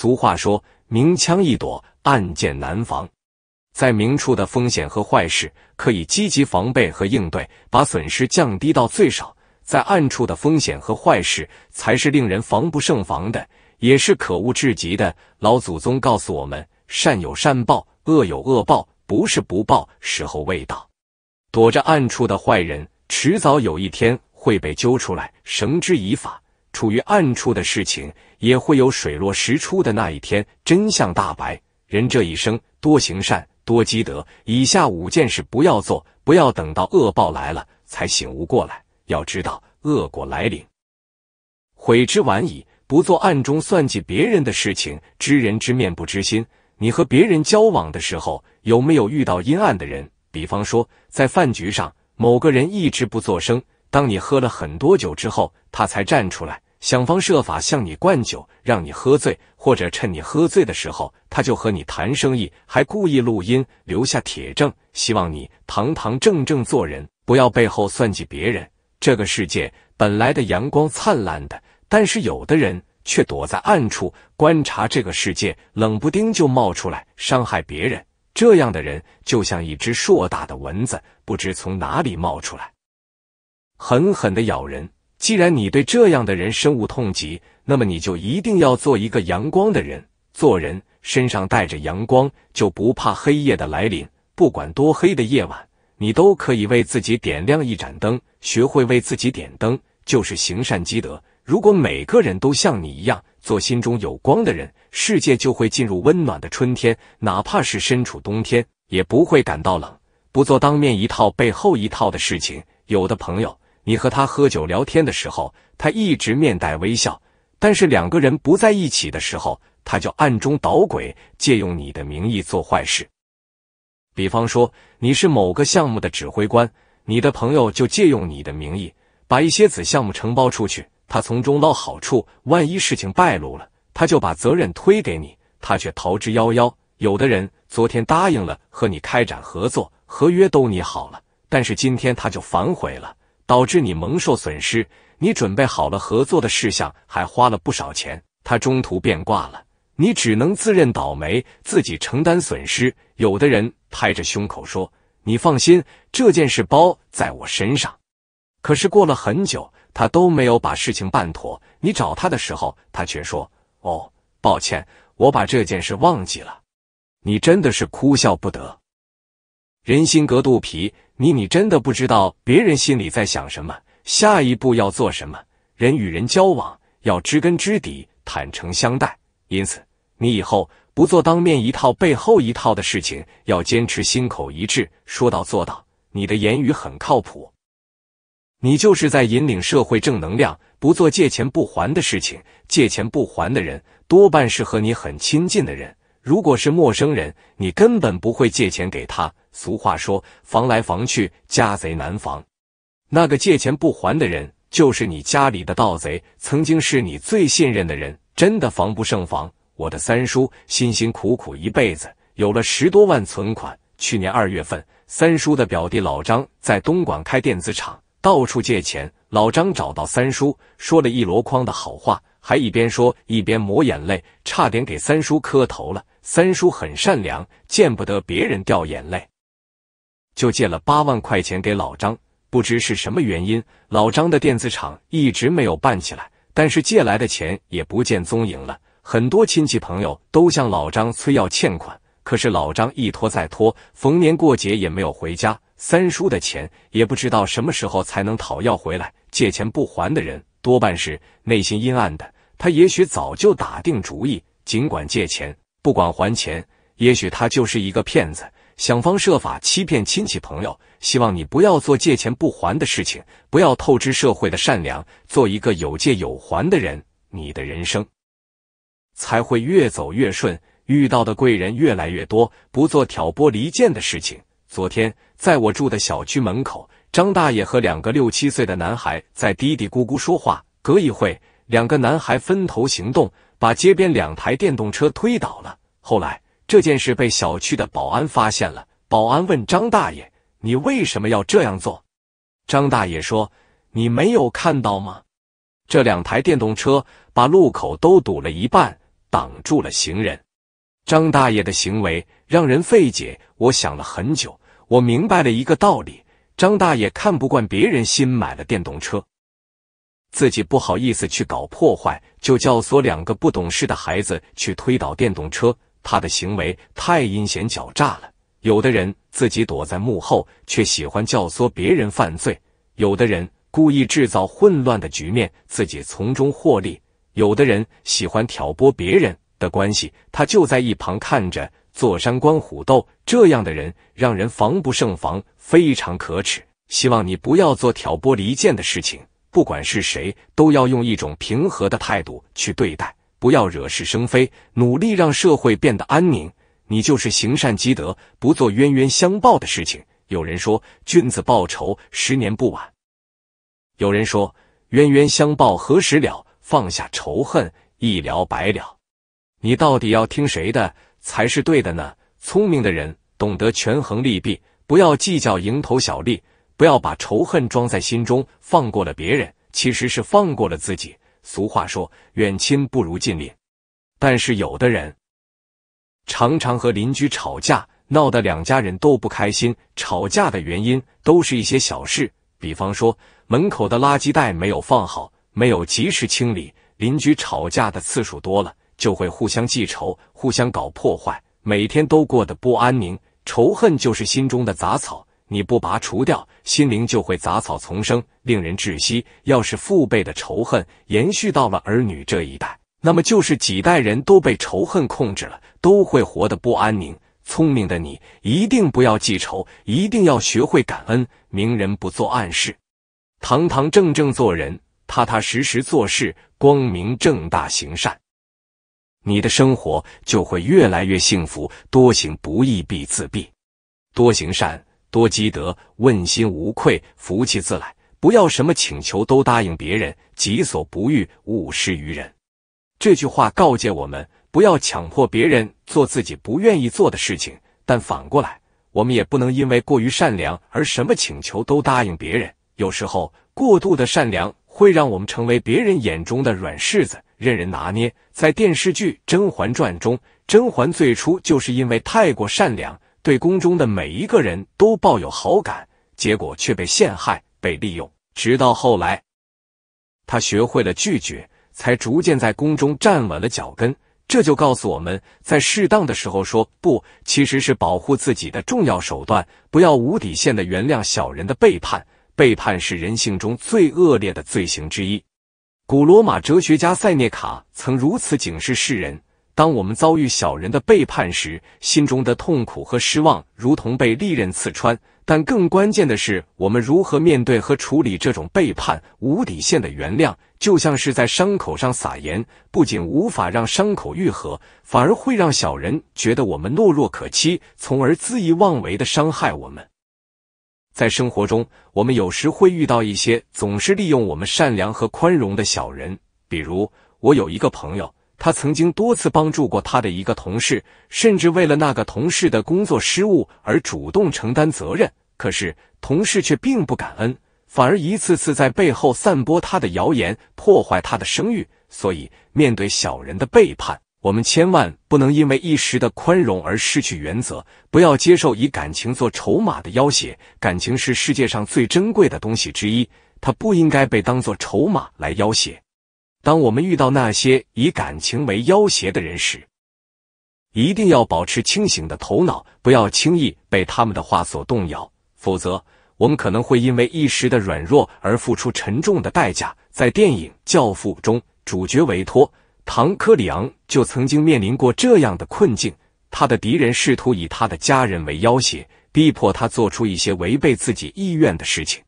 俗话说：“明枪易躲，暗箭难防。”在明处的风险和坏事，可以积极防备和应对，把损失降低到最少；在暗处的风险和坏事，才是令人防不胜防的，也是可恶至极的。老祖宗告诉我们：“善有善报，恶有恶报，不是不报，时候未到。”躲着暗处的坏人，迟早有一天会被揪出来，绳之以法。处于暗处的事情也会有水落石出的那一天，真相大白。人这一生多行善，多积德。以下五件事不要做，不要等到恶报来了才醒悟过来。要知道恶果来临，悔之晚矣。不做暗中算计别人的事情。知人知面不知心。你和别人交往的时候，有没有遇到阴暗的人？比方说，在饭局上，某个人一直不作声。当你喝了很多酒之后，他才站出来，想方设法向你灌酒，让你喝醉，或者趁你喝醉的时候，他就和你谈生意，还故意录音，留下铁证，希望你堂堂正正做人，不要背后算计别人。这个世界本来的阳光灿烂的，但是有的人却躲在暗处观察这个世界，冷不丁就冒出来伤害别人。这样的人就像一只硕大的蚊子，不知从哪里冒出来。狠狠的咬人。既然你对这样的人深恶痛疾，那么你就一定要做一个阳光的人。做人身上带着阳光，就不怕黑夜的来临。不管多黑的夜晚，你都可以为自己点亮一盏灯。学会为自己点灯，就是行善积德。如果每个人都像你一样做心中有光的人，世界就会进入温暖的春天。哪怕是身处冬天，也不会感到冷。不做当面一套背后一套的事情。有的朋友。你和他喝酒聊天的时候，他一直面带微笑；但是两个人不在一起的时候，他就暗中捣鬼，借用你的名义做坏事。比方说，你是某个项目的指挥官，你的朋友就借用你的名义，把一些子项目承包出去，他从中捞好处。万一事情败露了，他就把责任推给你，他却逃之夭夭。有的人昨天答应了和你开展合作，合约都拟好了，但是今天他就反悔了。导致你蒙受损失，你准备好了合作的事项，还花了不少钱，他中途变卦了，你只能自认倒霉，自己承担损失。有的人拍着胸口说：“你放心，这件事包在我身上。”可是过了很久，他都没有把事情办妥，你找他的时候，他却说：“哦，抱歉，我把这件事忘记了。”你真的是哭笑不得。人心隔肚皮，你你真的不知道别人心里在想什么，下一步要做什么。人与人交往要知根知底，坦诚相待。因此，你以后不做当面一套背后一套的事情，要坚持心口一致，说到做到。你的言语很靠谱，你就是在引领社会正能量，不做借钱不还的事情。借钱不还的人多半是和你很亲近的人。如果是陌生人，你根本不会借钱给他。俗话说，防来防去，家贼难防。那个借钱不还的人，就是你家里的盗贼，曾经是你最信任的人，真的防不胜防。我的三叔辛辛苦苦一辈子，有了十多万存款。去年二月份，三叔的表弟老张在东莞开电子厂，到处借钱。老张找到三叔，说了一箩筐的好话。还一边说一边抹眼泪，差点给三叔磕头了。三叔很善良，见不得别人掉眼泪，就借了八万块钱给老张。不知是什么原因，老张的电子厂一直没有办起来，但是借来的钱也不见踪影了。很多亲戚朋友都向老张催要欠款，可是老张一拖再拖，逢年过节也没有回家。三叔的钱也不知道什么时候才能讨要回来。借钱不还的人，多半是内心阴暗的。他也许早就打定主意，尽管借钱，不管还钱。也许他就是一个骗子，想方设法欺骗亲戚朋友。希望你不要做借钱不还的事情，不要透支社会的善良，做一个有借有还的人。你的人生才会越走越顺，遇到的贵人越来越多。不做挑拨离间的事情。昨天在我住的小区门口，张大爷和两个六七岁的男孩在嘀嘀咕咕说话。隔一会。两个男孩分头行动，把街边两台电动车推倒了。后来这件事被小区的保安发现了。保安问张大爷：“你为什么要这样做？”张大爷说：“你没有看到吗？这两台电动车把路口都堵了一半，挡住了行人。”张大爷的行为让人费解。我想了很久，我明白了一个道理：张大爷看不惯别人新买了电动车。自己不好意思去搞破坏，就教唆两个不懂事的孩子去推倒电动车。他的行为太阴险狡诈了。有的人自己躲在幕后，却喜欢教唆别人犯罪；有的人故意制造混乱的局面，自己从中获利；有的人喜欢挑拨别人的关系，他就在一旁看着，坐山观虎斗。这样的人让人防不胜防，非常可耻。希望你不要做挑拨离间的事情。不管是谁，都要用一种平和的态度去对待，不要惹是生非，努力让社会变得安宁。你就是行善积德，不做冤冤相报的事情。有人说，君子报仇，十年不晚；有人说，冤冤相报何时了？放下仇恨，一了百了。你到底要听谁的才是对的呢？聪明的人懂得权衡利弊，不要计较蝇头小利。不要把仇恨装在心中，放过了别人，其实是放过了自己。俗话说：“远亲不如近邻。”但是有的人常常和邻居吵架，闹得两家人都不开心。吵架的原因都是一些小事，比方说门口的垃圾袋没有放好，没有及时清理。邻居吵架的次数多了，就会互相记仇，互相搞破坏，每天都过得不安宁。仇恨就是心中的杂草。你不拔除掉，心灵就会杂草丛生，令人窒息。要是父辈的仇恨延续到了儿女这一代，那么就是几代人都被仇恨控制了，都会活得不安宁。聪明的你，一定不要记仇，一定要学会感恩。明人不做暗事，堂堂正正做人，踏踏实实做事，光明正大行善，你的生活就会越来越幸福。多行不义必自毙，多行善。多积德，问心无愧，福气自来。不要什么请求都答应别人，己所不欲，勿施于人。这句话告诫我们，不要强迫别人做自己不愿意做的事情。但反过来，我们也不能因为过于善良而什么请求都答应别人。有时候，过度的善良会让我们成为别人眼中的软柿子，任人拿捏。在电视剧《甄嬛传》中，甄嬛最初就是因为太过善良。对宫中的每一个人都抱有好感，结果却被陷害、被利用。直到后来，他学会了拒绝，才逐渐在宫中站稳了脚跟。这就告诉我们，在适当的时候说不，其实是保护自己的重要手段。不要无底线的原谅小人的背叛，背叛是人性中最恶劣的罪行之一。古罗马哲学家塞涅卡曾如此警示世人。当我们遭遇小人的背叛时，心中的痛苦和失望如同被利刃刺穿。但更关键的是，我们如何面对和处理这种背叛？无底线的原谅就像是在伤口上撒盐，不仅无法让伤口愈合，反而会让小人觉得我们懦弱可欺，从而恣意妄为的伤害我们。在生活中，我们有时会遇到一些总是利用我们善良和宽容的小人，比如我有一个朋友。他曾经多次帮助过他的一个同事，甚至为了那个同事的工作失误而主动承担责任。可是同事却并不感恩，反而一次次在背后散播他的谣言，破坏他的声誉。所以，面对小人的背叛，我们千万不能因为一时的宽容而失去原则，不要接受以感情做筹码的要挟。感情是世界上最珍贵的东西之一，它不应该被当作筹码来要挟。当我们遇到那些以感情为要挟的人时，一定要保持清醒的头脑，不要轻易被他们的话所动摇。否则，我们可能会因为一时的软弱而付出沉重的代价。在电影《教父》中，主角维托·唐·科里昂就曾经面临过这样的困境，他的敌人试图以他的家人为要挟，逼迫他做出一些违背自己意愿的事情。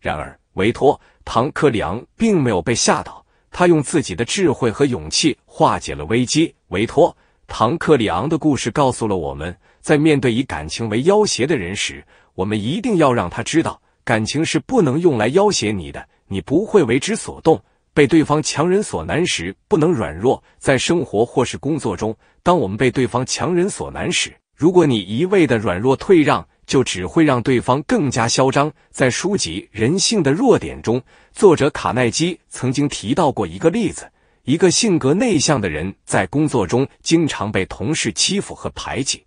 然而，维托·唐·科里昂并没有被吓倒。他用自己的智慧和勇气化解了危机。维托·唐·克里昂的故事告诉了我们，在面对以感情为要挟的人时，我们一定要让他知道，感情是不能用来要挟你的，你不会为之所动。被对方强人所难时，不能软弱。在生活或是工作中，当我们被对方强人所难时，如果你一味的软弱退让，就只会让对方更加嚣张。在书籍《人性的弱点》中，作者卡耐基曾经提到过一个例子：一个性格内向的人在工作中经常被同事欺负和排挤，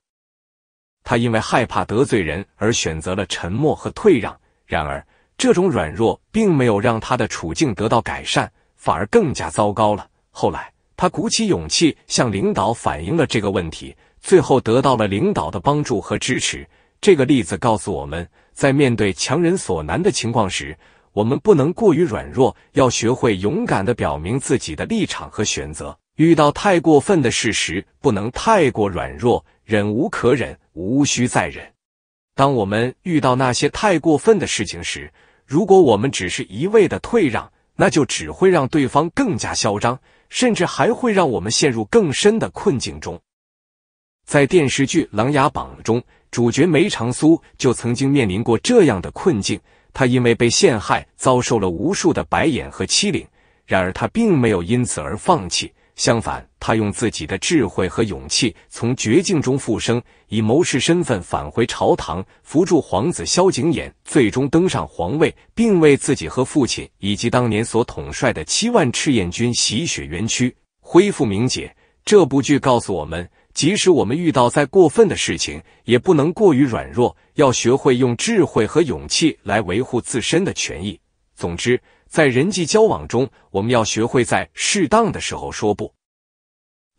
他因为害怕得罪人而选择了沉默和退让。然而，这种软弱并没有让他的处境得到改善，反而更加糟糕了。后来，他鼓起勇气向领导反映了这个问题，最后得到了领导的帮助和支持。这个例子告诉我们在面对强人所难的情况时，我们不能过于软弱，要学会勇敢的表明自己的立场和选择。遇到太过分的事时，不能太过软弱，忍无可忍，无需再忍。当我们遇到那些太过分的事情时，如果我们只是一味的退让，那就只会让对方更加嚣张，甚至还会让我们陷入更深的困境中。在电视剧《琅琊榜》中。主角梅长苏就曾经面临过这样的困境，他因为被陷害，遭受了无数的白眼和欺凌。然而他并没有因此而放弃，相反，他用自己的智慧和勇气从绝境中复生，以谋士身份返回朝堂，扶助皇子萧景琰，最终登上皇位，并为自己和父亲以及当年所统帅的七万赤焰军洗雪冤屈，恢复名节。这部剧告诉我们。即使我们遇到再过分的事情，也不能过于软弱，要学会用智慧和勇气来维护自身的权益。总之，在人际交往中，我们要学会在适当的时候说不，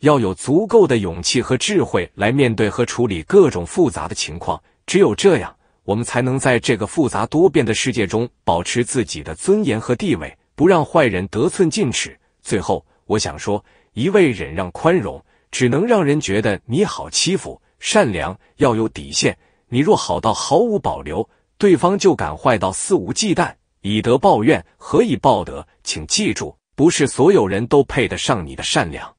要有足够的勇气和智慧来面对和处理各种复杂的情况。只有这样，我们才能在这个复杂多变的世界中保持自己的尊严和地位，不让坏人得寸进尺。最后，我想说，一味忍让宽容。只能让人觉得你好欺负，善良要有底线。你若好到毫无保留，对方就敢坏到肆无忌惮。以德报怨，何以报德？请记住，不是所有人都配得上你的善良。